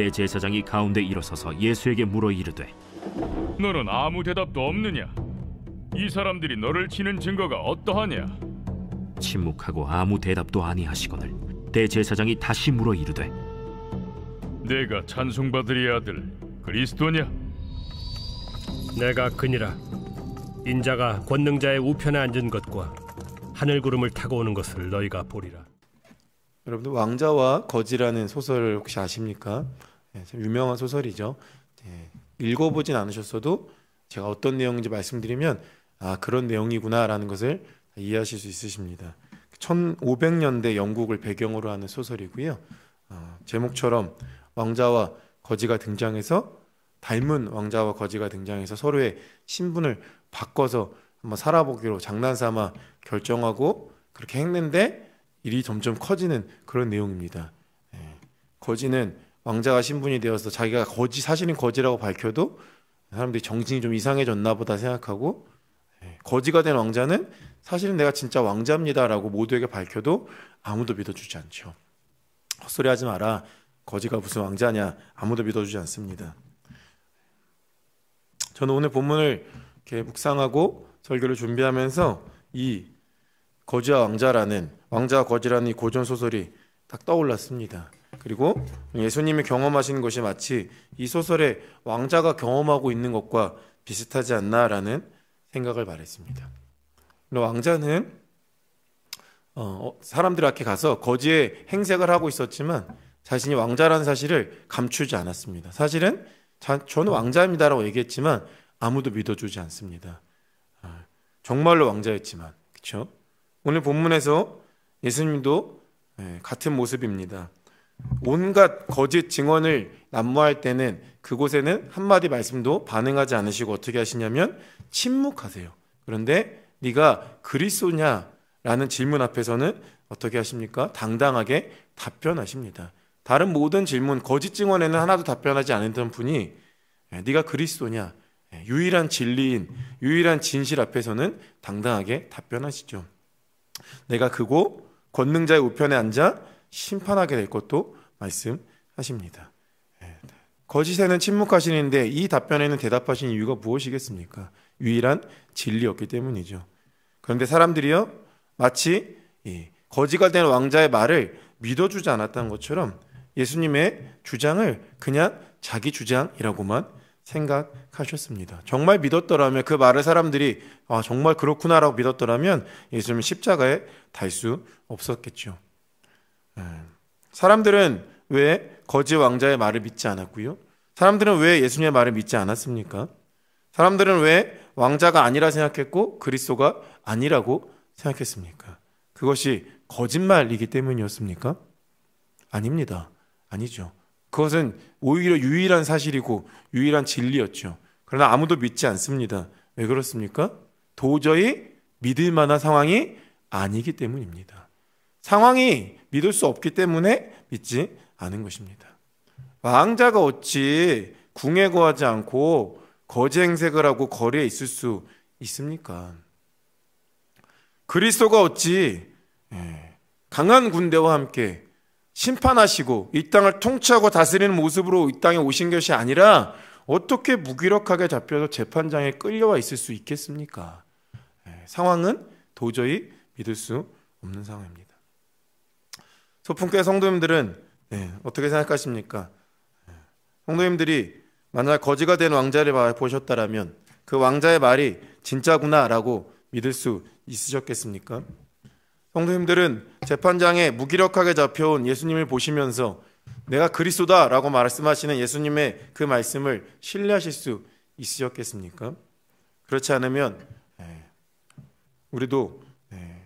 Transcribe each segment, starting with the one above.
대제사장이 가운데 일어서서 예수에게 물어 이르되 너는 아무 대답도 없느냐? 이 사람들이 너를 치는 증거가 어떠하냐? 침묵하고 아무 대답도 아니하시거늘 대제사장이 다시 물어 이르되 내가 찬송받으리 아들 그리스도냐? 내가 그니라 인자가 권능자의 우편에 앉은 것과 하늘 구름을 타고 오는 것을 너희가 보리라 여러분들 왕자와 거지라는 소설 을 혹시 아십니까? 예, 유명한 소설이죠. 예, 읽어보진 않으셨어도 제가 어떤 내용인지 말씀드리면 아 그런 내용이구나라는 것을 이해하실 수 있으십니다. 1500년대 영국을 배경으로 하는 소설이고요. 어, 제목처럼 왕자와 거지가 등장해서 닮은 왕자와 거지가 등장해서 서로의 신분을 바꿔서 한번 살아보기로 장난삼아 결정하고 그렇게 했는데 일이 점점 커지는 그런 내용입니다. 예. 거지는 왕자가 신분이 되어서 자기가 거지 사실은 거지라고 밝혀도 사람들이 정신이 좀 이상해졌나 보다 생각하고 예. 거지가 된 왕자는 사실은 내가 진짜 왕자입니다라고 모두에게 밝혀도 아무도 믿어주지 않죠. 헛소리하지 마라. 거지가 무슨 왕자냐? 아무도 믿어주지 않습니다. 저는 오늘 본문을 이렇게 묵상하고 설교를 준비하면서 이 거지와 왕자라는 왕자 거지라는 이 고전 소설이 딱 떠올랐습니다. 그리고 예수님이 경험하신 것이 마치 이 소설의 왕자가 경험하고 있는 것과 비슷하지 않나라는 생각을 말했습니다. 왕자는 어, 어, 사람들 앞에 가서 거지의 행색을 하고 있었지만 자신이 왕자라는 사실을 감추지 않았습니다. 사실은 자, 저는 왕자입니다라고 얘기했지만 아무도 믿어주지 않습니다. 아, 정말로 왕자였지만 그렇죠? 오늘 본문에서 예수님도 예, 같은 모습입니다. 온갖 거짓 증언을 난무할 때는 그곳에는 한마디 말씀도 반응하지 않으시고 어떻게 하시냐면 침묵하세요. 그런데 네가 그리스도냐라는 질문 앞에서는 어떻게 하십니까? 당당하게 답변하십니다. 다른 모든 질문, 거짓 증언에는 하나도 답변하지 않았던 분이 예, 네가 그리스도냐? 예, 유일한 진리인, 유일한 진실 앞에서는 당당하게 답변하시죠. 내가 그고 권능자의 우편에 앉아 심판하게 될 것도 말씀하십니다. 예. 거짓에는 침묵하시는데 이 답변에는 대답하신 이유가 무엇이겠습니까? 유일한 진리였기 때문이죠. 그런데 사람들이요 마치 거지가 된 왕자의 말을 믿어주지 않았다는 것처럼 예수님의 주장을 그냥 자기 주장이라고만 생각하셨습니다. 정말 믿었더라면 그 말을 사람들이 아, 정말 그렇구나라고 믿었더라면 예수님은 십자가에 달 수 없었겠죠. 예. 사람들은 왜 거지 왕자의 말을 믿지 않았고요? 사람들은 왜 예수님의 말을 믿지 않았습니까? 사람들은 왜 왕자가 아니라 생각했고 그리스도가 아니라고 생각했습니까? 그것이 거짓말이기 때문이었습니까? 아닙니다. 아니죠. 그것은 오히려 유일한 사실이고 유일한 진리였죠. 그러나 아무도 믿지 않습니다. 왜 그렇습니까? 도저히 믿을 만한 상황이 아니기 때문입니다. 상황이 믿을 수 없기 때문에 믿지 않은 것입니다. 왕자가 어찌 궁에 거하지 않고 거지 행색을 하고 거리에 있을 수 있습니까? 그리스도가 어찌 예, 강한 군대와 함께 심판하시고 이 땅을 통치하고 다스리는 모습으로 이 땅에 오신 것이 아니라 어떻게 무기력하게 잡혀서 재판장에 끌려와 있을 수 있겠습니까? 예, 상황은 도저히 믿을 수 없는 상황입니다. 소풍교회 성도님들은 예, 어떻게 생각하십니까? 예, 성도님들이 만약 거지가 된 왕자를 보셨다면그 왕자의 말이 진짜구나라고 믿을 수 있으셨겠습니까? 성도님들은 재판장에 무기력하게 잡혀온 예수님을 보시면서 내가 그리스도다라고 말씀하시는 예수님의 그 말씀을 신뢰하실 수 있으셨겠습니까? 그렇지 않으면 예, 우리도 예,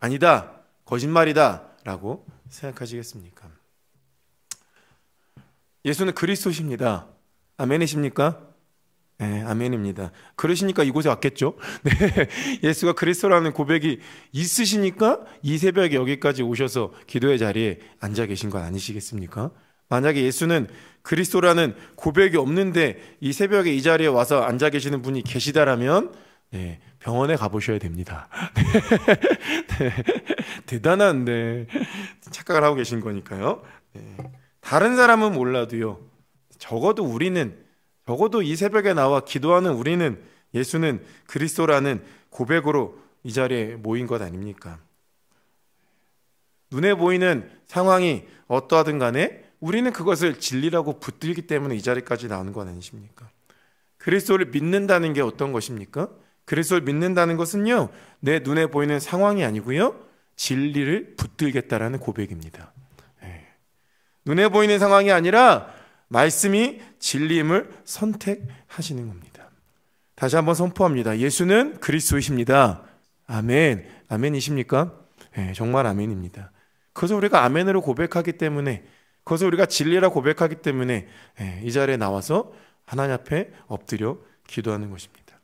아니다 거짓말이다라고 생각하시겠습니까? 예수는 그리스도십니다. 아멘이십니까? 네, 아멘입니다. 그러시니까 이곳에 왔겠죠? 네. 예수가 그리스도라는 고백이 있으시니까 이 새벽에 여기까지 오셔서 기도의 자리에 앉아 계신 건 아니시겠습니까? 만약에 예수는 그리스도라는 고백이 없는데 이 새벽에 이 자리에 와서 앉아 계시는 분이 계시다라면 네, 병원에 가보셔야 됩니다. 네, 네 대단한데 네, 착각을 하고 계신 거니까요. 네, 다른 사람은 몰라도요. 적어도 우리는 적어도 이 새벽에 나와 기도하는 우리는 예수는 그리스도라는 고백으로 이 자리에 모인 것 아닙니까? 눈에 보이는 상황이 어떠하든 간에 우리는 그것을 진리라고 붙들기 때문에 이 자리까지 나오는 건 아니십니까? 그리스도를 믿는다는 게 어떤 것입니까? 그리스도를 믿는다는 것은요, 내 눈에 보이는 상황이 아니고요, 진리를 붙들겠다라는 고백입니다. 네. 눈에 보이는 상황이 아니라 말씀이 진리임을 선택하시는 겁니다. 다시 한번 선포합니다. 예수는 그리스도이십니다. 아멘. 아멘이십니까? 네, 정말 아멘입니다. 그래서 우리가 아멘으로 고백하기 때문에 그래서 우리가 진리라 고백하기 때문에 네, 이 자리에 나와서 하나님 앞에 엎드려 기도하는 것입니다.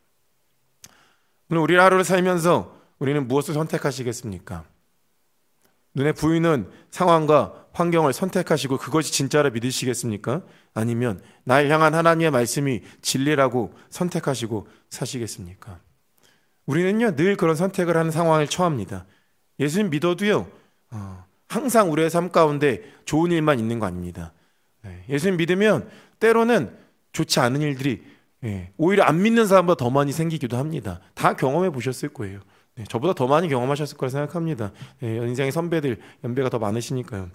오늘 우리 하루를 살면서 우리는 무엇을 선택하시겠습니까? 눈에 보이는 상황과 환경을 선택하시고 그것이 진짜라 믿으시겠습니까? 아니면 나 향한 하나님의 말씀이 진리라고 선택하시고 사시겠습니까? 우리는요 늘 그런 선택을 하는 상황을 처합니다. 예수님 믿어도요 어, 항상 우리의 삶 가운데 좋은 일만 있는 거 아닙니다. 네, 예수님 믿으면 때로는 좋지 않은 일들이 예, 오히려 안 믿는 사람보다 더 많이 생기기도 합니다. 다 경험해 보셨을 거예요. 네, 저보다 더 많이 경험하셨을 거라 생각합니다. 네, 인생의 선배들 연배가 더 많으시니까요.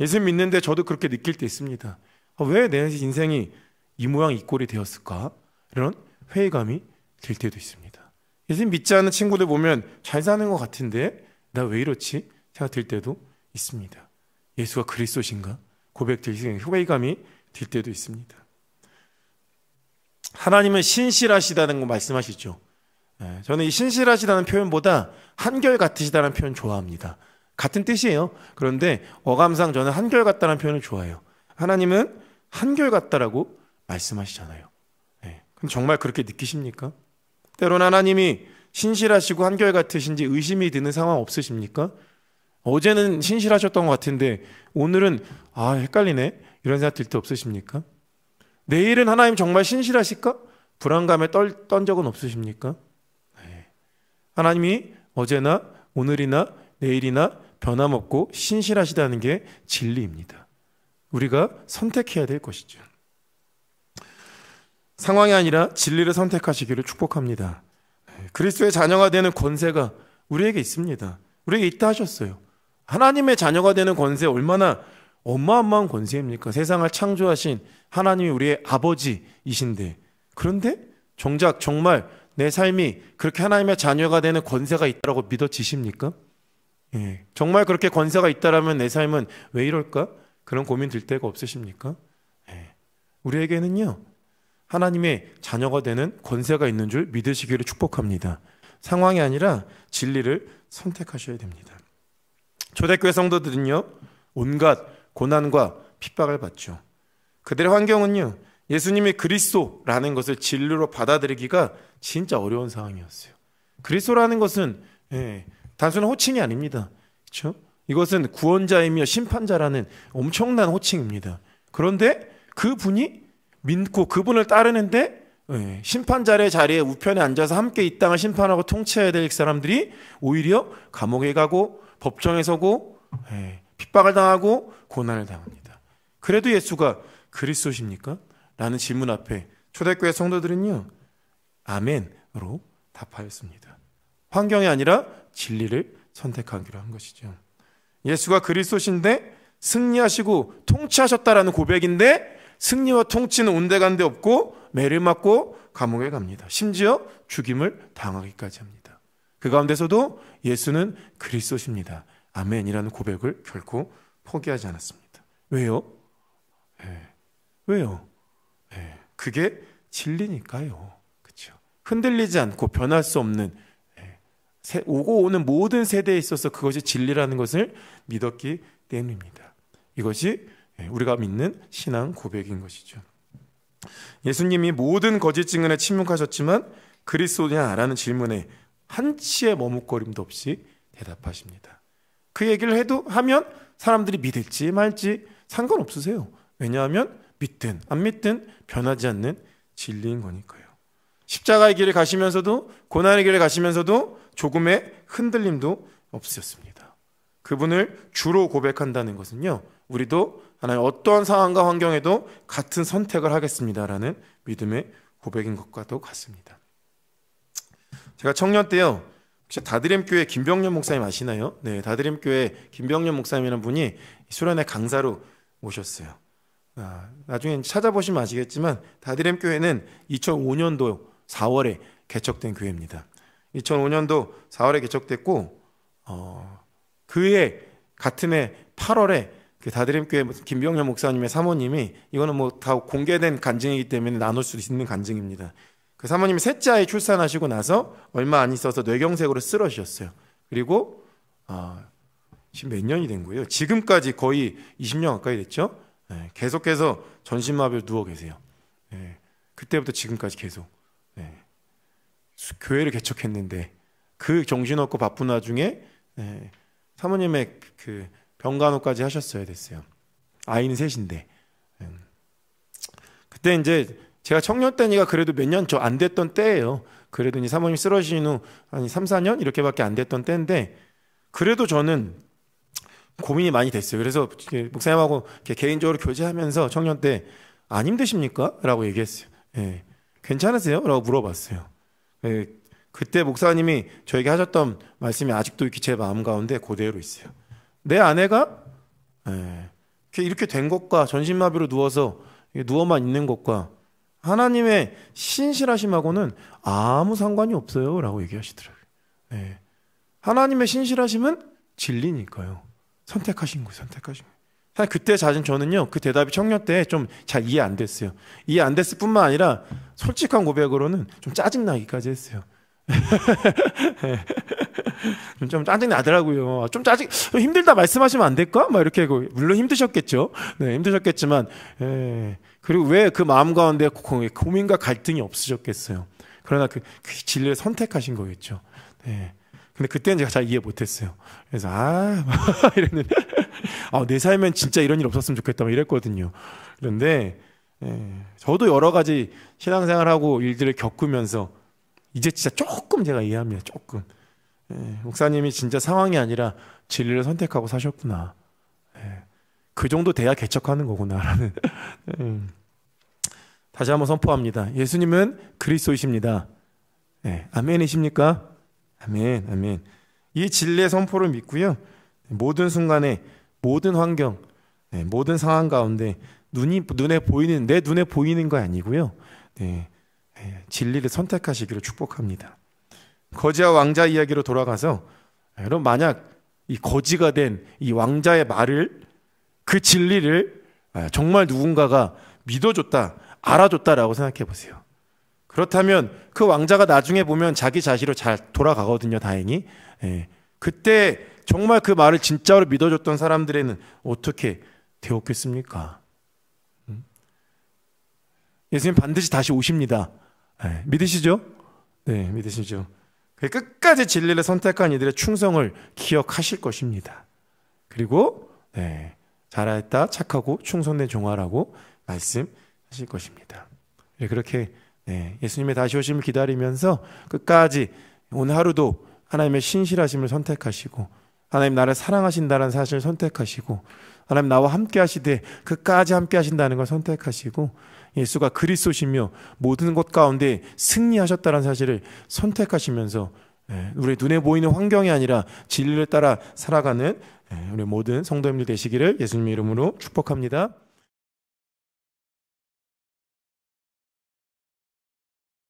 예수 믿는데 저도 그렇게 느낄 때 있습니다. 아, 왜내 인생이 이 모양 이 꼴이 되었을까? 이런 회의감이 들 때도 있습니다. 예수 믿지 않는 친구들 보면 잘 사는 것 같은데 나 왜 이렇지? 생각될 때도 있습니다. 예수가 그리스도신가? 고백될 때 회의감이 들 때도 있습니다. 하나님은 신실하시다는 거 말씀하시죠. 예, 저는 이 신실하시다는 표현보다 한결 같으시다는 표현 좋아합니다. 같은 뜻이에요. 그런데 어감상 저는 한결 같다는 표현을 좋아해요. 하나님은 한결 같다라고 말씀하시잖아요. 예, 그럼 정말 그렇게 느끼십니까? 때론 하나님이 신실하시고 한결 같으신지 의심이 드는 상황 없으십니까? 어제는 신실하셨던 것 같은데 오늘은 아 헷갈리네 이런 생각 들 때 없으십니까? 내일은 하나님 정말 신실하실까? 불안감에 떨, 떤 적은 없으십니까? 하나님이 어제나 오늘이나 내일이나 변함없고 신실하시다는 게 진리입니다. 우리가 선택해야 될 것이죠. 상황이 아니라 진리를 선택하시기를 축복합니다. 그리스도의 자녀가 되는 권세가 우리에게 있습니다. 우리에게 있다 하셨어요. 하나님의 자녀가 되는 권세 얼마나 어마어마한 권세입니까? 세상을 창조하신 하나님이 우리의 아버지이신데 그런데 정작 정말 내 삶이 그렇게 하나님의 자녀가 되는 권세가 있다고 믿어지십니까? 예. 정말 그렇게 권세가 있다라면 내 삶은 왜 이럴까? 그런 고민 들 때가 없으십니까? 예. 우리에게는요. 하나님의 자녀가 되는 권세가 있는 줄 믿으시기를 축복합니다. 상황이 아니라 진리를 선택하셔야 됩니다. 초대교회 성도들은요. 온갖 고난과 핍박을 받죠. 그들의 환경은요. 예수님이 그리스도라는 것을 진리로 받아들이기가 진짜 어려운 상황이었어요. 그리스도라는 것은 예, 단순한 호칭이 아닙니다. 그렇죠? 이것은 구원자이며 심판자라는 엄청난 호칭입니다. 그런데 그분이 믿고 그분을 따르는데 예, 심판자의 자리에 우편에 앉아서 함께 이 땅을 심판하고 통치해야 될 사람들이 오히려 감옥에 가고 법정에 서고 예, 핍박을 당하고 고난을 당합니다. 그래도 예수가 그리스도십니까? 라는 질문 앞에 초대교회 성도들은요, 아멘으로 답하였습니다. 환경이 아니라 진리를 선택하기로 한 것이죠. 예수가 그리스도신데 승리하시고 통치하셨다라는 고백인데 승리와 통치는 온데간데 없고 매를 맞고 감옥에 갑니다. 심지어 죽임을 당하기까지 합니다. 그 가운데서도 예수는 그리스도십니다. 아멘이라는 고백을 결코 포기하지 않았습니다. 왜요? 네. 왜요? 네. 그게 진리니까요. 그렇죠. 흔들리지 않고 변할 수 없는 네. 오고 오는 모든 세대에 있어서 그것이 진리라는 것을 믿었기 때문입니다. 이것이 네, 우리가 믿는 신앙 고백인 것이죠. 예수님이 모든 거짓 증언에 침묵하셨지만 그리스도냐라는 질문에 한치의 머뭇거림도 없이 대답하십니다. 그 얘기를 해도 하면 사람들이 믿을지 말지 상관없으세요. 왜냐하면 믿든 안 믿든 변하지 않는 진리인 거니까요. 십자가의 길을 가시면서도 고난의 길을 가시면서도 조금의 흔들림도 없으셨습니다. 그분을 주로 고백한다는 것은요. 우리도 하나님 어떠한 상황과 환경에도 같은 선택을 하겠습니다라는 믿음의 고백인 것과도 같습니다. 제가 청년 때요. 혹시 다드림교회 김병년 목사님 아시나요? 네, 다드림교회 김병년 목사님이라는 분이 수련회 강사로 오셨어요. 아, 나중에 찾아보시면 아시겠지만 다드렘 교회는 2005년도 4월에 개척된 교회입니다. 2005년도 4월에 개척됐고 어, 그해 같은 해 8월에 그 다드림 교회 김병현 목사님의 사모님이 이거는 뭐 다 공개된 간증이기 때문에 나눌 수 있는 간증입니다. 그 사모님이 셋째 아이 출산하시고 나서 얼마 안 있어서 뇌경색으로 쓰러지셨어요. 그리고 어, 지금 몇 년이 된 거예요? 지금까지 거의 20년 가까이 됐죠. 네, 계속해서 전신마비로 누워 계세요. 네, 그때부터 지금까지 계속 네, 교회를 개척했는데 그 정신없고 바쁜 와중에 네, 사모님의 그, 그 병간호까지 하셨어야 됐어요. 아이는 셋인데 네. 그때 이제 제가 청년 때니까 그래도 몇 년 저 안 됐던 때예요. 그래도 이제 사모님 쓰러진 후한 3, 4년 이렇게밖에 안 됐던 때인데 그래도 저는 고민이 많이 됐어요. 그래서 목사님하고 개인적으로 교제하면서 청년 때안 힘드십니까? 라고 얘기했어요. 예. 괜찮으세요? 라고 물어봤어요. 예. 그때 목사님이 저에게 하셨던 말씀이 아직도 제 마음 가운데 그대로 있어요. 내 아내가 예. 이렇게 된 것과 전신마비로 누워서 누워만 있는 것과 하나님의 신실하심하고는 아무 상관이 없어요. 라고 얘기하시더라고요. 예. 하나님의 신실하심은 진리니까요. 선택하신 거예요. 선택하신 거예요. 사실 그때 자진 저는요 그 대답이 청년 때 좀 잘 이해 안 됐어요. 이해 안 됐을 뿐만 아니라 솔직한 고백으로는 좀 짜증 나기까지 했어요. 좀 짜증 나더라고요. 아, 좀 짜증, 좀 힘들다 말씀하시면 안 될까? 막 이렇게 물론 힘드셨겠죠. 네, 힘드셨겠지만, 예. 그리고 왜 그 마음 가운데 고민과 갈등이 없으셨겠어요. 그러나 그, 그 진리를 선택하신 거겠죠. 네. 근데 그때는 제가 잘 이해 못했어요. 그래서 아 이랬는데 아, 내 삶엔 진짜 이런 일 없었으면 좋겠다 막 이랬거든요. 그런데 예, 저도 여러 가지 신앙생활하고 일들을 겪으면서 이제 진짜 조금 제가 이해합니다. 조금 예, 목사님이 진짜 상황이 아니라 진리를 선택하고 사셨구나. 예, 그 정도 돼야 개척하는 거구나라는. 예. 다시 한번 선포합니다. 예수님은 그리스도이십니다. 예, 아멘이십니까? 아멘, 아멘. 이 진리의 선포를 믿고요. 모든 순간에, 모든 환경, 네, 모든 상황 가운데 눈이 눈에 보이는 내 눈에 보이는 거 아니고요. 네, 네 진리를 선택하시기를 축복합니다. 거지와 왕자 이야기로 돌아가서 네, 여러분 만약 이 거지가 된 이 왕자의 말을 그 진리를 아, 정말 누군가가 믿어줬다, 알아줬다라고 생각해 보세요. 그렇다면 그 왕자가 나중에 보면 자기 자식으로잘 돌아가거든요, 다행히. 예. 그때 정말 그 말을 진짜로 믿어줬던 사람들에는 어떻게 되었겠습니까? 음? 예수님 반드시 다시 오십니다. 예. 믿으시죠? 네, 믿으시죠? 끝까지 진리를 선택한 이들의 충성을 기억하실 것입니다. 그리고 네, 잘했다, 착하고 충성된 종아라고 말씀하실 것입니다. 예, 그렇게 네, 예수님의 다시 오심을 기다리면서 끝까지 오늘 하루도 하나님의 신실하심을 선택하시고 하나님 나를 사랑하신다는 사실을 선택하시고 하나님 나와 함께 하시되 끝까지 함께 하신다는 걸 선택하시고 예수가 그리스도시며 모든 것 가운데 승리하셨다는 사실을 선택하시면서 네, 우리 눈에 보이는 환경이 아니라 진리를 따라 살아가는 네, 우리 모든 성도님들 되시기를 예수님의 이름으로 축복합니다.